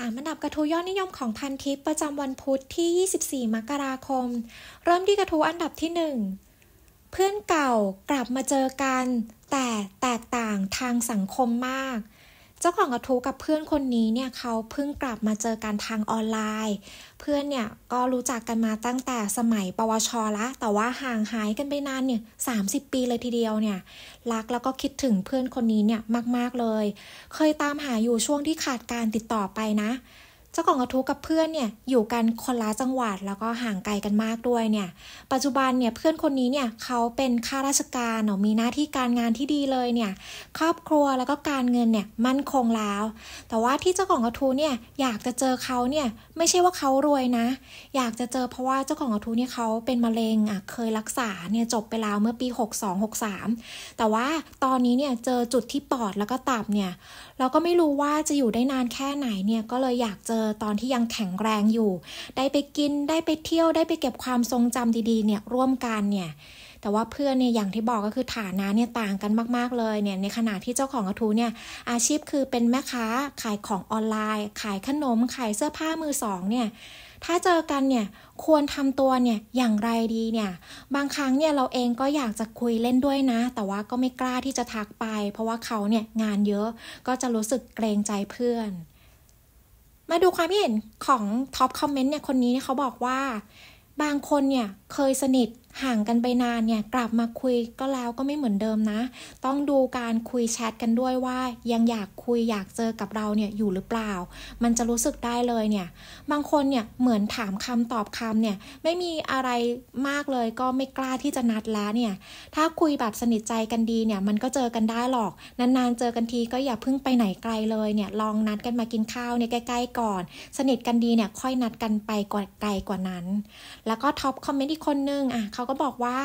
สามอันดับกระทู้ยอดนิยมของพันทิปประจำวันพุธที่ 24 มกราคม เริ่มที่กระทู้อันดับที่ 1 เพื่อนเก่ากลับมาเจอกัน แต่แตกต่างทางสังคมมากจ้าของกระทู้กับเพื่อนคนนี้เนี่ยเขาเพิ่งกลับมาเจอกันทางออนไลน์ เพื่อนเนี่ยก็รู้จักกันมาตั้งแต่สมัยปวช ละ แต่ว่าห่างหายกันไปนานเนี่ยสาปีเลยทีเดียวเนี่ย รักแล้วก็คิดถึงเพื่อนคนนี้เนี่ยมาก ๆ เลย เคยตามหาอยู่ช่วงที่ขาดการติดต่อไปนะเจ้าของกระทู้กับเพื่อนเนี่ยอยู่กันคนละจังหวัดแล้วก็ห่างไกลกันมากด้วยเนี่ย ปัจจุบันเนี่ยเพื่อนคนนี้เนี่ยเขาเป็นข้าราชการเนาะมีหน้าที่การงานที่ดีเลยเนี่ยครอบครัวแล้วก็การเงินเนี่ยมั่นคงแล้ว แต่ว่าที่เจ้าของกระทู้เนี่ยอยากจะเจอเขาเนี่ยไม่ใช่ว่าเขารวยนะ อยากจะเจอเพราะว่าเจ้าของกระทู้เนี่ยเขาเป็นมะเร็งอ่ะเคยรักษาเนี่ยจบไปแล้วเมื่อปี6263 แต่ว่าตอนนี้เนี่ยเจอจุดที่ปอดแล้วก็ตับเนี่ยเราก็ไม่รู้ว่าจะอยู่ได้นานแค่ไหนเนี่ยก็เลยอยากเจออตอนที่ยังแข็งแรงอยู่ ได้ไปกินได้ไปเที่ยวได้ไปเก็บความทรงจำดีๆเนี่ยร่วมกันเนี่ยแต่ว่าเพื่อนเนี่ยอย่างที่บอกก็คือฐานะเนี่ยต่างกันมากๆเลยเนี่ยในขณะที่เจ้าของกระทูเนี่ยอาชีพคือเป็นแม่ค้าขายของออนไลน์ ขายขนม ขายเสื้อผ้ามือสองเนี่ยถ้าเจอกันเนี่ยควรทำตัวเนี่ยอย่างไรดีเนี่ยบางครั้งเนี่ยเราเองก็อยากจะคุยเล่นด้วยนะ แต่ว่าก็ไม่กล้าที่จะทักไป เพราะว่าเขาเนี่ยงานเยอะก็จะรู้สึกเกรงใจเพื่อนมาดูความเห็นของท็อปคอมเมนต์เนี่ย คนนี้เขาบอกว่า บางคนเนี่ยเคยสนิทห่างกันไปนานเนี่ยกลับมาคุยก็แล้วก็ไม่เหมือนเดิมนะ ต้องดูการคุยแชทกันด้วยว่ายังอยากคุยอยากเจอกับเราเนี่ยอยู่หรือเปล่า มันจะรู้สึกได้เลยเนี่ยบางคนเนี่ยเหมือนถามคำตอบคำเนี่ยไม่มีอะไรมากเลยก็ไม่กล้าที่จะนัดแล้วเนี่ย ถ้าคุยแบบสนิทใจกันดีเนี่ยมันก็เจอกันได้หรอกนานๆเจอกันทีก็อย่าเพิ่งไปไหนไกลเลยเนี่ยลองนัดกันมากินข้าวเนี่ยใกล้ๆก่อน สนิทกันดีเนี่ยค่อยนัดกันไปกไกลกว่านั้น แล้วก็ท็อปคอมเมนต์ีกคนนึงอ่ะเขาก็บอกว่า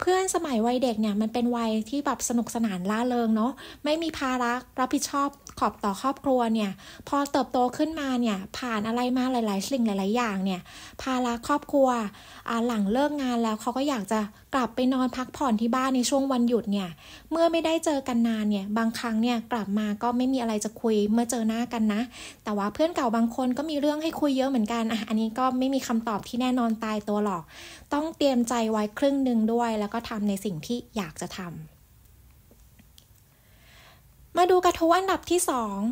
เพื่อนสมัยวัยเด็กเนี่ย มันเป็นวัยที่แบบสนุกสนานล่าเริงเนาะไม่มีภาระรับผิดชอบขอบต่อครอบครัวเนี่ย พอเติบโตขึ้นมาเนี่ย ผ่านอะไรมาหลาย ๆสิ่งหลายๆอย่างเนี่ย ภาระครอบครัวหลังเลิกงานแล้ว เขาก็อยากจะกลับไปนอนพักผ่อนที่บ้านในช่วงวันหยุดเนี่ย เมื่อไม่ได้เจอกันนานเนี่ยบางครั้งเนี่ยกลับมาก็ไม่มีอะไรจะคุยเมื่อเจอหน้ากันนะ แต่ว่าเพื่อนเก่าบางคนก็มีเรื่องให้คุยเยอะเหมือนกันอ่ะอันนี้ก็ไม่มีคำตอบที่แน่นอนตายตัวหรอก ต้องเตรียมใจไว้ครึ่งหนึ่งด้วย แล้วก็ทำในสิ่งที่อยากจะทำ มาดูกระทู้อันดับที่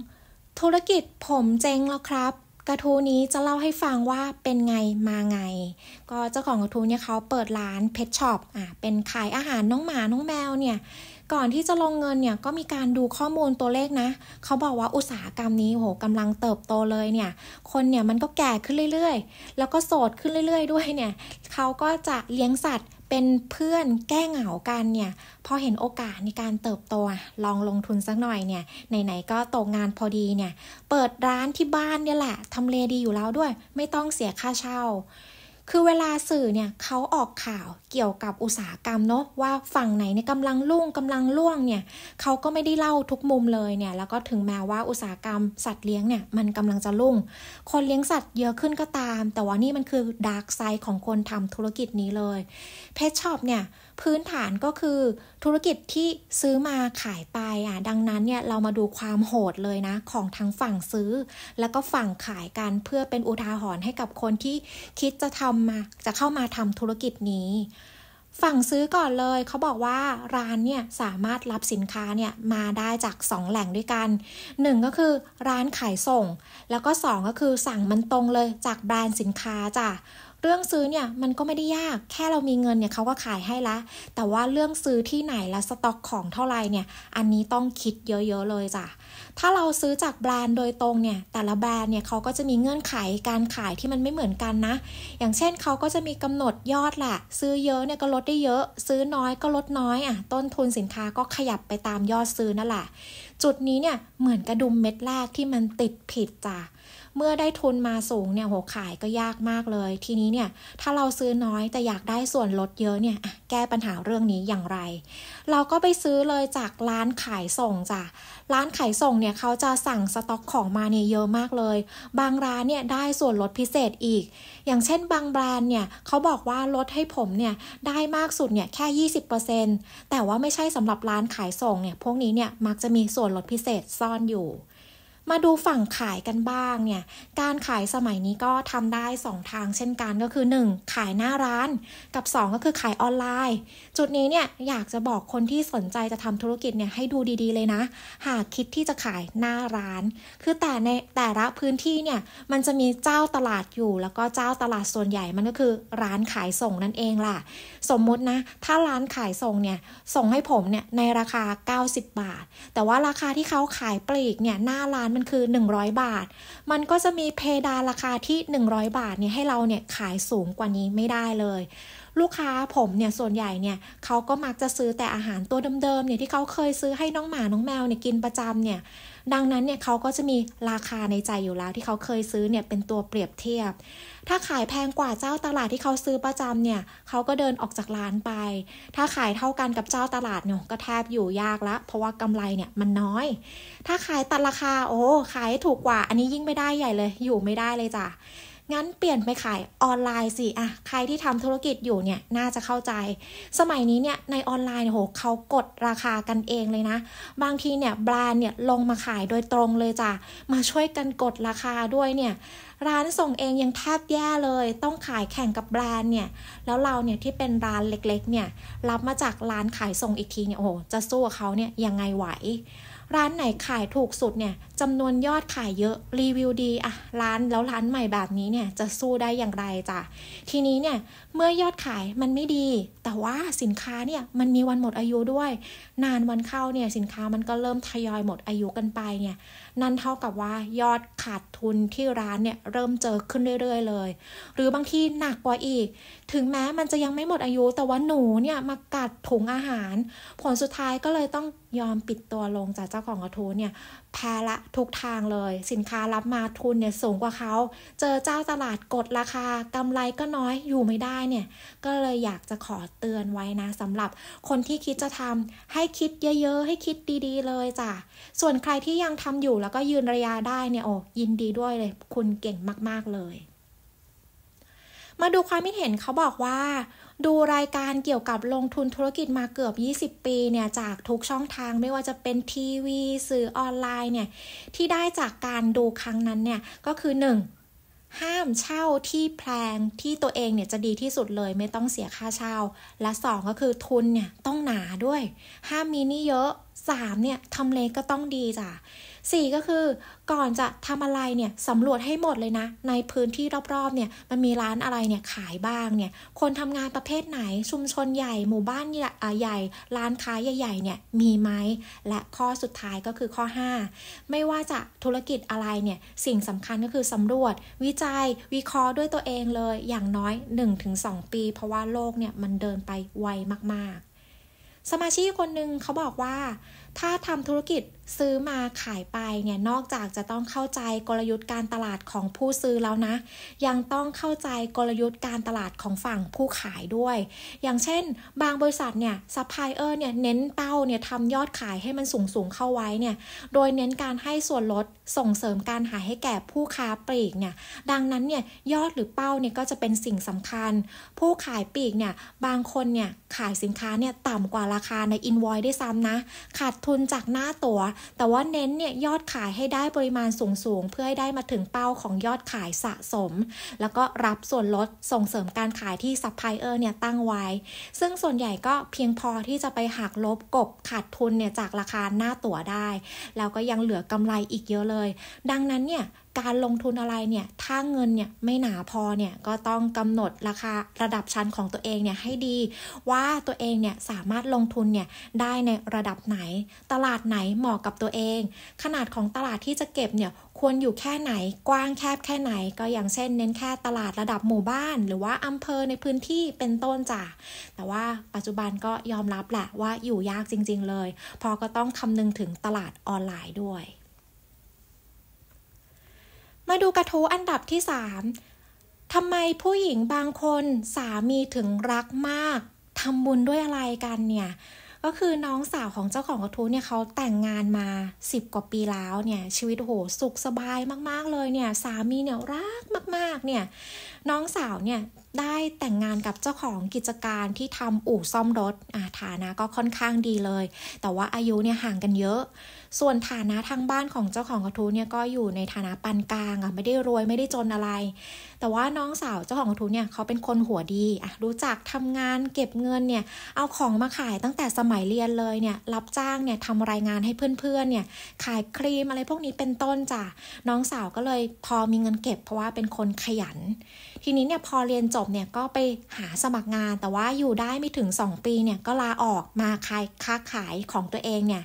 2 ธุรกิจผมเจ๊งแล้วครับกระทู้นี้จะเล่าให้ฟังว่าเป็นไงมาไง ก็เจ้าของกระทู้เนี่ยเขาเปิดร้านเพชช็อปอ่ะ เป็นขายอาหารน้องหมา น้องแมวเนี่ยก่อนที่จะลงเงินเนี่ยก็มีการดูข้อมูลตัวเลขนะ เขาบอกว่าอุตสาหกรรมนี้โหกำลังเติบโตเลยเนี่ย คนเนี่ยมันก็แก่ขึ้นเรื่อย ๆ แล้วก็โสดขึ้นเรื่อยๆ ด้วยเนี่ย เขาก็จะเลี้ยงสัตว์เป็นเพื่อนแก้เหงากันเนี่ย พอเห็นโอกาสในการเติบโตลองลงทุนสักหน่อยเนี่ย ไหนๆ ก็ตกงานพอดีเนี่ย เปิดร้านที่บ้านเนี่ยแหละทำเลดีอยู่แล้วด้วย ไม่ต้องเสียค่าเช่าคือเวลาสื่อเนี่ยเขาออกข่าวเกี่ยวกับอุตสาหกรรมเนาะว่าฝั่งไหนเนกำลังลุ่งกำลังล่วงเนี่ยเขาก็ไม่ได้เล่าทุกมุมเลยเนี่ย แล้วก็ถึงแม้ว่าอุตสาหกรรมสัตว์เลี้ยงเนี่ยมันกำลังจะลุ่ง คนเลี้ยงสัตว์เยอะขึ้นก็ตาม แต่ว่านี่มันคือดาร์กไซด์ของคนทำธุรกิจนี้เลย เพชช็อปเนี่ยพื้นฐานก็คือธุรกิจที่ซื้อมาขายไปอ่ะดังนั้นเนี่ยเรามาดูความโหดเลยนะ ของทั้งฝั่งซื้อแล้วก็ฝั่งขายกันเพื่อเป็นอุทาหรณ์ให้กับคนที่คิดจะทำมา จะเข้ามาทำธุรกิจนี้ ฝั่งซื้อก่อนเลย เขาบอกว่าร้านเนี่ยสามารถรับสินค้าเนี่ยมาได้จาก2แหล่งด้วยกัน 1 ก็คือร้านขายส่งแล้วก็ 2 ก็คือสั่งมันตรงเลยจากแบรนด์สินค้าจ้ะเรื่องซื้อเนี่ยมันก็ไม่ได้ยากแค่เรามีเงินเนี่ยเขาก็ขายให้ละ แต่ว่าเรื่องซื้อที่ไหนและสต็อกของเท่าไหร่เนี่ย อันนี้ต้องคิดเยอะ ๆ เลยจ้ะถ้าเราซื้อจากแบรนด์โดยตรงเนี่ย แต่ละแบรนด์เนี่ยเขาก็จะมีเงื่อนไขการขายที่มันไม่เหมือนกันนะ อย่างเช่นเขาก็จะมีกำหนดยอดแหละซื้อเยอะเนี่ยก็ลดได้เยอะ ซื้อน้อยก็ลดน้อยอ่ะต้นทุนสินค้าก็ขยับไปตามยอดซื้อนั่นแหละจุดนี้เนี่ยเหมือนกระดุมเม็ดแรกที่มันติดผิดจ้ะเมื่อได้ทุนมาสูงเนี่ยโหขายก็ยากมากเลย ทีนี้เนี่ย ถ้าเราซื้อน้อยแต่อยากได้ส่วนลดเยอะเนี่ยแก้ปัญหาเรื่องนี้อย่างไร เราก็ไปซื้อเลยจากร้านขายส่งจ้ะร้านขายส่งเนี่ยเขาจะสั่งสต็อกของมาเนี่ยเยอะมากเลย บางร้านเนี่ยได้ส่วนลดพิเศษอีก อย่างเช่นบางแบรนด์เนี่ยเขาบอกว่าลดให้ผมเนี่ยได้มากสุดเนี่ยแค่20%แต่ว่าไม่ใช่สำหรับร้านขายส่งเนี่ยพวกนี้เนี่ยมักจะมีส่วนลดพิเศษซ่อนอยู่มาดูฝั่งขายกันบ้างเนี่ย การขายสมัยนี้ก็ทำได้2ทางเช่นกันก็คือ 1. ขายหน้าร้าน กับ 2 ก็คือขายออนไลน์ จุดนี้เนี่ยอยากจะบอกคนที่สนใจจะทำธุรกิจเนี่ยให้ดูดี ๆเลยนะ หากคิดที่จะขายหน้าร้าน คือแต่ในแต่ละพื้นที่เนี่ยมันจะมีเจ้าตลาดอยู่แล้วก็เจ้าตลาดส่วนใหญ่มันก็คือร้านขายส่งนั่นเองล่ะสมมุตินะถ้าร้านขายส่งเนี่ยส่งให้ผมเนี่ยในราคา 90 บาท แต่ว่าราคาที่เขาขายปลีกเนี่ยหน้าร้านมันคือ 100 บาท มันก็จะมีเพดานราคาที่ 100 บาทเนี่ยให้เราเนี่ยขายสูงกว่านี้ไม่ได้เลย ลูกค้าผมเนี่ยส่วนใหญ่เนี่ยเขาก็มักจะซื้อแต่อาหารตัวเดิมๆเนี่ยที่เขาเคยซื้อให้น้องหมาน้องแมวเนี่ยกินประจำเนี่ยดังนั้นเนี่ยเขาก็จะมีราคาในใจอยู่แล้วที่เขาเคยซื้อเนี่ยเป็นตัวเปรียบเทียบ ถ้าขายแพงกว่าเจ้าตลาดที่เขาซื้อประจำเนี่ย เขาก็เดินออกจากร้านไป ถ้าขายเท่ากันกับเจ้าตลาดเนี่ยก็แทบอยู่ยากละเพราะว่ากำไรเนี่ยมันน้อย ถ้าขายตัดราคา โอ้ ขายถูกกว่า อันนี้ยิ่งไม่ได้ใหญ่เลย อยู่ไม่ได้เลยจ้ะงั้นเปลี่ยนไปขายออนไลน์สิอะใครที่ทำธุรกิจอยู่เนี่ยน่าจะเข้าใจ สมัยนี้เนี่ยในออนไลน์โหเขากดราคากันเองเลยนะ บางทีเนี่ยแบรนด์เนี่ยลงมาขายโดยตรงเลยจ้ะมาช่วยกันกดราคาด้วยเนี่ยร้านส่งเองยังแทบแย่เลย ต้องขายแข่งกับแบรนด์เนี่ยแล้วเราเนี่ยที่เป็นร้านเล็กๆเนี่ยรับมาจากร้านขายส่งอีกทีเนี่ยโอ้หจะสู้เขาเนี่ยยังไงไหวร้านไหนขายถูกสุดเนี่ยจำนวนยอดขายเยอะรีวิวดีอะร้านแล้วร้านใหม่แบบนี้เนี่ยจะสู้ได้อย่างไรจ้ะทีนี้เนี่ยเมื่อยอดขายมันไม่ดี แต่ว่าสินค้าเนี่ยมันมีวันหมดอายุด้วย นานวันเข้าเนี่ยสินค้ามันก็เริ่มทยอยหมดอายุกันไปเนี่ย นั่นเท่ากับว่ายอดขาดทุนที่ร้านเนี่ยเริ่มเจอขึ้นเรื่อย ๆ เลย หรือบางทีหนักกว่าอีก ถึงแม้มันจะยังไม่หมดอายุ แต่ว่าหนูเนี่ยมากัดถุงอาหารผลสุดท้ายก็เลยต้องยอมปิดตัวลงจากเจ้าของกระทู้เนี่ยแพ้ละ ทุกทางเลย สินค้ารับมาทุนเนี่ยสูงกว่าเขา เจอเจ้าตลาด กดราคากำไรก็น้อย อยู่ไม่ได้เนี่ย ก็เลยอยากจะขอเตือนไว้นะสำหรับคนที่คิดจะทำ ให้คิดเยอะๆ ให้คิดดีๆ เลยจ้ะ ส่วนใครที่ยังทำอยู่แล้วก็ยืนระยะได้เนี่ย โอ้ยินดีด้วยเลย คุณเก่งมากๆเลย มาดูความคิดเห็นเขาบอกว่าดูรายการเกี่ยวกับลงทุนธุรกิจมาเกือบ 20 ปีเนี่ยจากทุกช่องทางไม่ว่าจะเป็นทีวีสื่อออนไลน์เนี่ยที่ได้จากการดูครั้งนั้นเนี่ยก็คือ 1. ห้ามเช่าที่แพลงที่ตัวเองเนี่ยจะดีที่สุดเลย ไม่ต้องเสียค่าเช่า และ 2 ก็คือทุนเนี่ยต้องหนาด้วย ห้ามมีนี่เยอะสามเนี่ยทำเลก็ต้องดีจ้ะสี่ก็คือก่อนจะทำอะไรเนี่ยสำรวจให้หมดเลยนะ ในพื้นที่รอบๆเนี่ยมันมีร้านอะไรเนี่ยขายบ้างเนี่ยคนทำงานประเภทไหนชุมชนใหญ่ หมู่บ้านใหญ่ร้านค้าใหญ่ๆเนี่ยมีไหมและข้อสุดท้ายก็คือข้อ 5 ไม่ว่าจะธุรกิจอะไรเนี่ยสิ่งสำคัญก็คือสำรวจ วิจัย วิเคราะห์ด้วยตัวเองเลยอย่างน้อย 1-2 ปี เพราะว่าโลกเนี่ยมันเดินไปไวมากๆสมาชิกคนหนึ่งเขาบอกว่า ถ้าทำธุรกิจซื้อมาขายไปเนี่ยนอกจากจะต้องเข้าใจกลยุทธ์การตลาดของผู้ซื้อแล้วนะ ยังต้องเข้าใจกลยุทธ์การตลาดของฝั่งผู้ขายด้วย อย่างเช่น บางบริษัทเนี่ยซัพพลายเออร์เนี่ยเน้นเป้าเนี่ยทำยอดขายให้มันสูงสูงเข้าไว้เนี่ยโดยเน้นการให้ส่วนลดส่งเสริมการหาให้แก่ผู้ค้าปลีกเนี่ยดังนั้นเนี่ยยอดหรือเป้าเนี่ยก็จะเป็นสิ่งสำคัญ ผู้ขายปลีกเนี่ยบางคนเนี่ยขายสินค้าเนี่ยต่ำกว่าราคาในอินวอยได้ซ้ำนะ ขาดทุนจากหน้าตัว๋วแต่ว่าเน้นเนี่ยยอดขายให้ได้ปริมาณสูง ๆ เพื่อให้ได้มาถึงเป้าของยอดขายสะสม แล้วก็รับส่วนลดส่งเสริมการขายที่ซัพพลายเออร์เนี่ยตั้งไว้ ซึ่งส่วนใหญ่ก็เพียงพอที่จะไปหักลบกบขาดทุนเนี่ยจากราคาหน้าตั๋วได้ แล้วก็ยังเหลือกำไรอีกเยอะเลย ดังนั้นเนี่ยการลงทุนอะไรเนี่ย ถ้าเงินเนี่ยไม่หนาพอเนี่ย ก็ต้องกำหนดราคาระดับชั้นของตัวเองเนี่ยให้ดี ว่าตัวเองเนี่ยสามารถลงทุนเนี่ยได้ในระดับไหน ตลาดไหนเหมาะกับตัวเอง ขนาดของตลาดที่จะเก็บเนี่ยควรอยู่แค่ไหนกว้างแคบแค่ไหน ก็อย่างเช่น เน้นแค่ตลาดระดับหมู่บ้านหรือว่าอำเภอในพื้นที่เป็นต้นจ้ะแต่ว่าปัจจุบันก็ยอมรับแหละว่าอยู่ยากจริง ๆเลย พอก็ต้องคำนึงถึงตลาดออนไลน์ด้วยมาดูกระทู้อันดับที่ 3 ทำไมผู้หญิงบางคนสามีถึงรักมาก ทำบุญด้วยอะไรกันเนี่ย ก็คือน้องสาวของเจ้าของกระทู้เนี่ยเขาแต่งงานมา 10 กว่าปีแล้วเนี่ย ชีวิตโหสุขสบายมากๆเลยเนี่ย สามีเนี่ยรักมากๆเนี่ย น้องสาวเนี่ยได้แต่งงานกับเจ้าของกิจการที่ทำอู่ซ่อมรถ อ่าฐานะก็ค่อนข้างดีเลย แต่ว่าอายุเนี่ยห่างกันเยอะ ส่วนฐานะทางบ้านของเจ้าของกระทู้เนี่ยก็อยู่ในฐานะปานกลางอ่ะไม่ได้รวยไม่ได้จนอะไรแต่ว่าน้องสาวเจ้าของกระทู้เนี่ยเขาเป็นคนหัวดีอ่ะรู้จักทำงานเก็บเงินเนี่ยเอาของมาขายตั้งแต่สมัยเรียนเลยเนี่ยรับจ้างเนี่ยทำรายงานให้เพื่อนๆเนี่ยขายครีมอะไรพวกนี้เป็นต้นจ้ะน้องสาวก็เลยพอมีเงินเก็บเพราะว่าเป็นคนขยัน ทีนี้เนี่ยพอเรียนจบเนี่ยก็ไปหาสมัครงาน แต่ว่าอยู่ได้ไม่ถึง 2 ปีเนี่ยก็ลาออกมาขายค้าขายของตัวเองเนี่ย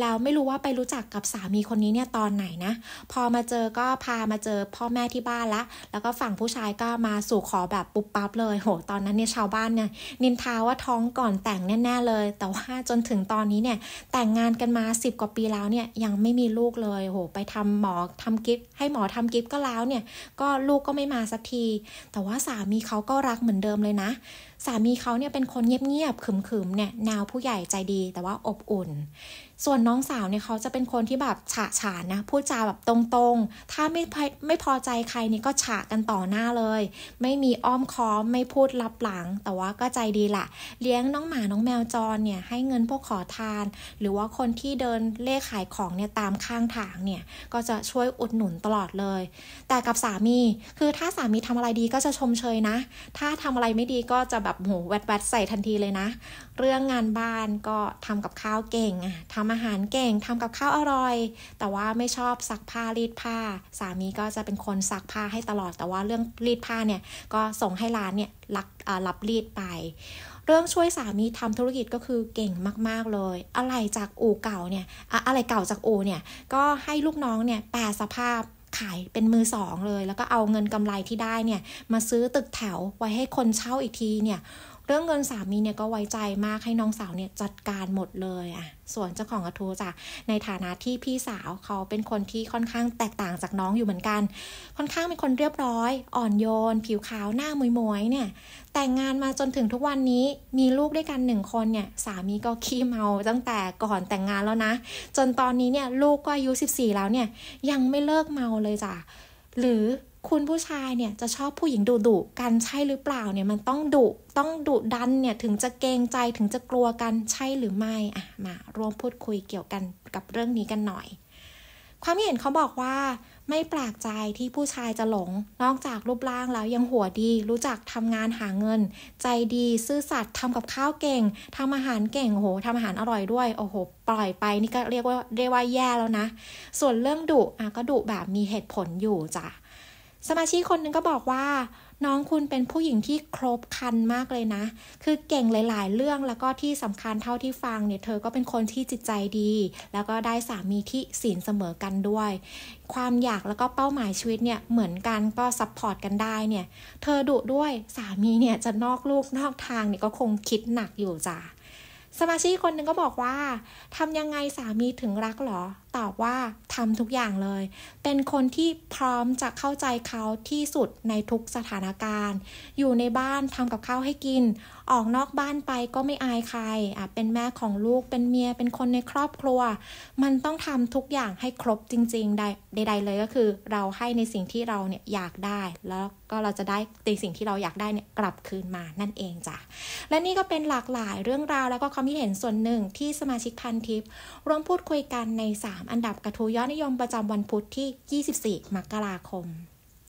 แล้วไม่รู้ว่าไปรู้จักกับสามีคนนี้เนี่ยตอนไหนนะพอมาเจอก็พามาเจอพ่อแม่ที่บ้านละแล้วก็ฝั่งผู้ชายก็มาสู่ขอแบบปุ๊บปั๊บเลย โหตอนนั้นเนี่ยชาวบ้านเนี่ยนินทาว่าท้องก่อนแต่งแน่ๆเลย แต่ว่าจนถึงตอนนี้เนี่ย แต่งงานกันมา 10 กว่าปีแล้วเนี่ยยังไม่มีลูกเลย โหไปทำหมอทำกิฟต์ให้หมอทำกิฟต์ก็แล้วเนี่ย ก็ลูกก็ไม่มาสักที แต่ว่าสามีเขาก็รักเหมือนเดิมเลยนะสามีเขาเนี่ยเป็นคนเงียบๆขึมๆ เนี่ยแนวผู้ใหญ่ใจดีแต่ว่าอบอุ่น ส่วนน้องสาวเนี่ยเขาจะเป็นคนที่แบบฉะฉานนะ พูดจาแบบตรงๆ ถ้าไม่ไม่พอใจใครนี่ก็ฉะกันต่อหน้าเลย ไม่มีอ้อมค้อมไม่พูดลับหลังแต่ว่าก็ใจดีแหละเลี้ยงน้องหมา น้องแมวจรเนี่ยให้เงินพวกขอทาน หรือว่าคนที่เดินเล่ขายของเนี่ยตามข้างทางเนี่ย ก็จะช่วยอุดหนุนตลอดเลย แต่กับสามี คือถ้าสามีทำอะไรดีก็จะชมเชยนะ ถ้าทำอะไรไม่ดีก็จะแบบโหแวดๆดใส่ทันทีเลยนะ เรื่องงานบ้านก็ทำกับข้าวเก่งอะทำอาหารเก่งทำกับข้าวอร่อย แต่ว่าไม่ชอบซักผ้ารีดผ้า สามีก็จะเป็นคนซักผ้าให้ตลอด แต่ว่าเรื่องรีดผ้าเนี่ย ก็ส่งให้ร้านเนี่ยรับรับรีดไป เรื่องช่วยสามีทำธุรกิจก็คือเก่งมาก ๆเลย อะไรจากอู่เก่าเนี่ยอะไรเก่าจากอู่เนี่ยก็ให้ลูกน้องเนี่ยแปลสภาพขายเป็นมือสองเลยแล้วก็เอาเงินกำไรที่ได้เนี่ย มาซื้อตึกแถวไว้ให้คนเช่าอีกทีเนี่ยเรื่องเงินสามีเนี่ยก็ไว้ใจมากให้น้องสาวเนี่ยจัดการหมดเลยอ่ะส่วนเจ้าของกระทูจ้ะ ในฐานะที่พี่สาวเขาเป็นคนที่ค่อนข้างแตกต่างจากน้องอยู่เหมือนกัน ค่อนข้างเป็นคนเรียบร้อย อ่อนโยน ผิวขาว หน้ามวยมวยเนี่ย แต่งงานมาจนถึงทุกวันนี้ มีลูกด้วยกันหนึ่งคนเนี่ยสามีก็ขี้เมาตั้งแต่ก่อนแต่งงานแล้วนะ จนตอนนี้เนี่ยลูกก็อายุ14แล้วเนี่ยยังไม่เลิกเมาเลยจ้ะ หรือคุณผู้ชายเนี่ยจะชอบผู้หญิงดุดุกันใช่หรือเปล่าเนี่ยมันต้องดุต้องดุดันเนี่ยถึงจะเกรงใจถึงจะกลัวกันใช่หรือไม่ อ่ะมาร่วมพูดคุยเกี่ยวกันกับเรื่องนี้กันหน่อย ความเห็นเขาบอกว่า ไม่แปลกใจที่ผู้ชายจะหลงนอกจากรูปร่างแล้วยังหัวดี รู้จักทำงานหาเงิน ใจดีซื่อสัตย์ทำกับข้าวเก่งทำอาหารเก่งโอ้โหทำอาหารอร่อยด้วยโอ้โห ปล่อยไปนี่ก็เรียกว่าเรียกว่าแย่แล้วนะส่วนเรื่องดุอ่ะก็ดุแบบมีเหตุผลอยู่จ้ะสมาชิกคนนึงก็บอกว่าน้องคุณเป็นผู้หญิงที่ครบคันมากเลยนะ คือเก่งหลาย ๆ เรื่องแล้วก็ที่สำคัญเท่าที่ฟังเนี่ย เธอก็เป็นคนที่จิตใจดี แล้วก็ได้สามีที่ศีลเสมอกันด้วยความอยากแล้วก็เป้าหมายชีวิตเนี่ยเหมือนกันก็ซัพพอร์ตกันได้เนี่ย เธอดุด้วยสามีเนี่ยจะนอกลูกนอกทางเนี่ยก็คงคิดหนักอยู่จ้ะสมาชิกคนหนึ่งก็บอกว่าทำยังไงสามีถึงรักหรออบว่าทำทุกอย่างเลย เป็นคนที่พร้อมจะเข้าใจเขาที่สุดในทุกสถานการณ์ อยู่ในบ้านทำกับข้าวให้กิน ออกนอกบ้านไปก็ไม่อายใครอ่ะเป็นแม่ของลูกเป็นเมีย เป็นคนในครอบครัว มันต้องทำทุกอย่างให้ครบจริงๆใดๆเลยก็คือเราให้ในสิ่งที่เราเนี่ยอยากได้ แล้วก็เราจะได้ในสิ่งที่เราอยากได้เนี่ยกลับคืนมานั่นเองจ้ะ และนี่ก็เป็นหลากหลายเรื่องราวแล้วก็ความคิดเห็นส่วนหนึ่งที่สมาชิกพันทิปร่วมพูดคุยกันใน 3อันดับกระทู้ยอดนิยมประจำวันพุธที่ 24 มกราคม